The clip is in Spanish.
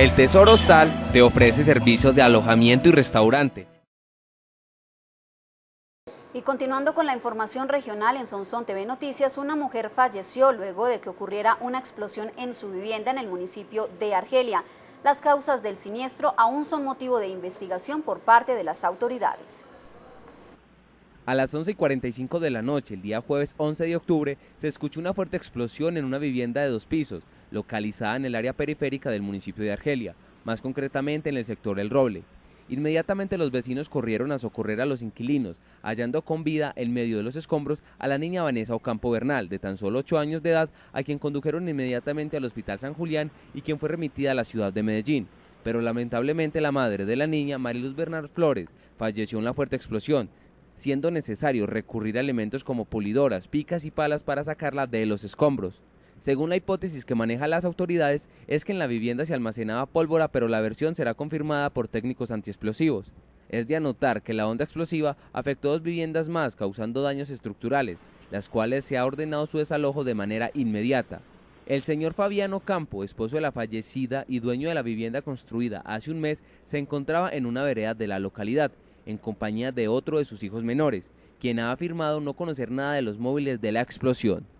El Tesoro Hostal te ofrece servicios de alojamiento y restaurante. Y continuando con la información regional en Sonsón TV Noticias, una mujer falleció luego de que ocurriera una explosión en su vivienda en el municipio de Argelia. Las causas del siniestro aún son motivo de investigación por parte de las autoridades. A las 11 y 45 de la noche, el día jueves 11 de octubre, se escuchó una fuerte explosión en una vivienda de dos pisos localizada en el área periférica del municipio de Argelia, más concretamente en el sector El Roble. Inmediatamente los vecinos corrieron a socorrer a los inquilinos, hallando con vida en medio de los escombros a la niña Vanessa Ocampo Bernal, de tan solo 8 años de edad, a quien condujeron inmediatamente al Hospital San Julián y quien fue remitida a la ciudad de Medellín. Pero lamentablemente la madre de la niña, Mariluz Bernal Flores, falleció en la fuerte explosión, siendo necesario recurrir a elementos como polidoras, picas y palas para sacarla de los escombros. Según la hipótesis que manejan las autoridades, es que en la vivienda se almacenaba pólvora, pero la versión será confirmada por técnicos antiexplosivos. Es de anotar que la onda explosiva afectó dos viviendas más, causando daños estructurales, las cuales se ha ordenado su desalojo de manera inmediata. El señor Fabiano Campo, esposo de la fallecida y dueño de la vivienda construida hace un mes, se encontraba en una vereda de la localidad, en compañía de otro de sus hijos menores, quien ha afirmado no conocer nada de los móviles de la explosión.